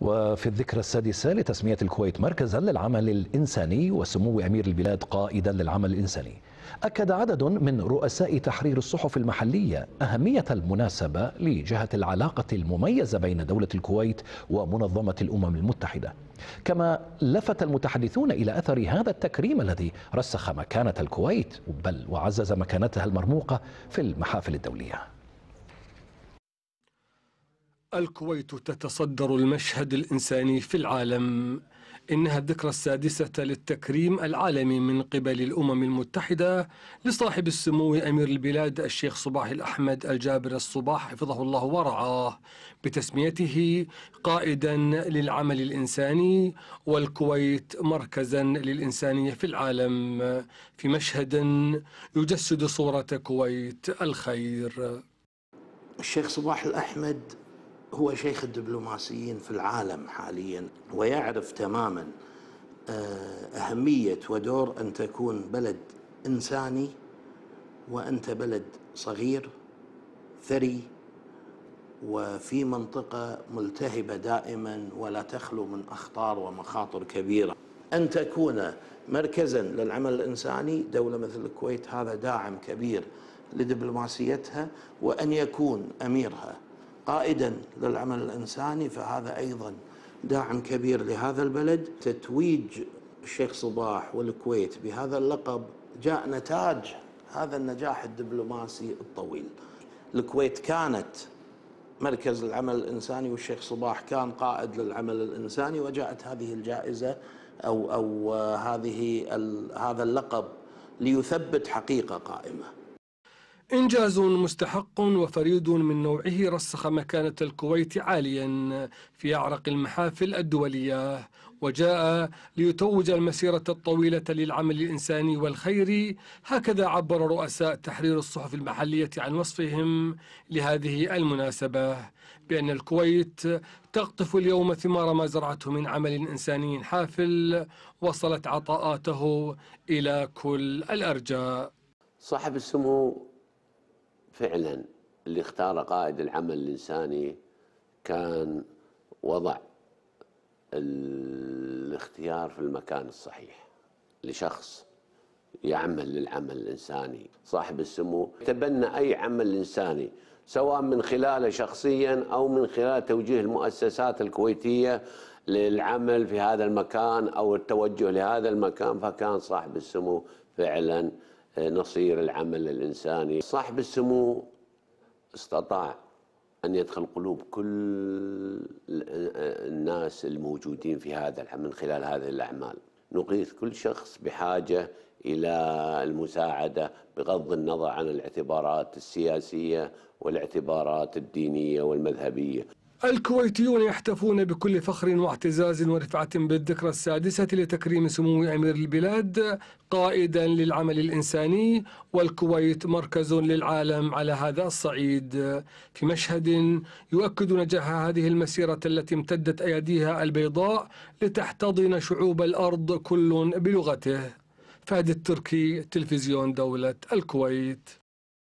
وفي الذكرى السادسة لتسمية الكويت مركزا للعمل الإنساني وسمو أمير البلاد قائدا للعمل الإنساني أكد عدد من رؤساء تحرير الصحف المحلية أهمية المناسبة لجهة العلاقة المميزة بين دولة الكويت ومنظمة الأمم المتحدة كما لفت المتحدثون إلى أثر هذا التكريم الذي رسخ مكانة الكويت بل وعزز مكانتها المرموقة في المحافل الدولية الكويت تتصدر المشهد الإنساني في العالم إنها الذكرى السادسة للتكريم العالمي من قبل الأمم المتحدة لصاحب السمو أمير البلاد الشيخ صباح الأحمد الجابر الصباح حفظه الله ورعاه بتسميته قائدا للعمل الإنساني والكويت مركزا للإنسانية في العالم في مشهد يجسد صورة كويت الخير الشيخ صباح الأحمد هو شيخ الدبلوماسيين في العالم حاليا ويعرف تماما آه، أهمية ودور أن تكون بلد إنساني وأنت بلد صغير ثري وفي منطقة ملتهبة دائما ولا تخلو من أخطار ومخاطر كبيرة أن تكون مركزا للعمل الإنساني دولة مثل الكويت هذا داعم كبير لدبلوماسيتها وأن يكون أميرها قائدا للعمل الإنساني فهذا أيضا داعم كبير لهذا البلد تتويج الشيخ صباح والكويت بهذا اللقب جاء نتاج هذا النجاح الدبلوماسي الطويل الكويت كانت مركز العمل الإنساني والشيخ صباح كان قائد للعمل الإنساني وجاءت هذه الجائزة أو أو آه، هذه هذا اللقب ليثبت حقيقة قائمة إنجاز مستحق وفريد من نوعه رسخ مكانة الكويت عاليا في أعرق المحافل الدولية وجاء ليتوج المسيرة الطويلة للعمل الإنساني والخيري هكذا عبر رؤساء تحرير الصحف المحلية عن وصفهم لهذه المناسبة بأن الكويت تقطف اليوم ثمار ما زرعته من عمل إنساني حافل وصلت عطاءاته إلى كل الأرجاء صاحب السمو فعلا اللي اختار قائد العمل الإنساني كان وضع الاختيار في المكان الصحيح لشخص يعمل للعمل الإنساني صاحب السمو تبنى أي عمل إنساني سواء من خلاله شخصيا أو من خلال توجيه المؤسسات الكويتية للعمل في هذا المكان أو التوجه لهذا المكان فكان صاحب السمو فعلا نصير العمل الإنساني صاحب السمو استطاع أن يدخل قلوب كل الناس الموجودين في هذا من خلال هذه الأعمال نقيس كل شخص بحاجة إلى المساعدة بغض النظر عن الاعتبارات السياسية والاعتبارات الدينية والمذهبية الكويتيون يحتفون بكل فخر واعتزاز ورفعة بالذكرى السادسة لتكريم سمو أمير البلاد قائدا للعمل الإنساني والكويت مركز للعالم على هذا الصعيد في مشهد يؤكد نجاح هذه المسيرة التي امتدت أيديها البيضاء لتحتضن شعوب الأرض كل بلغته فهد التركي تلفزيون دولة الكويت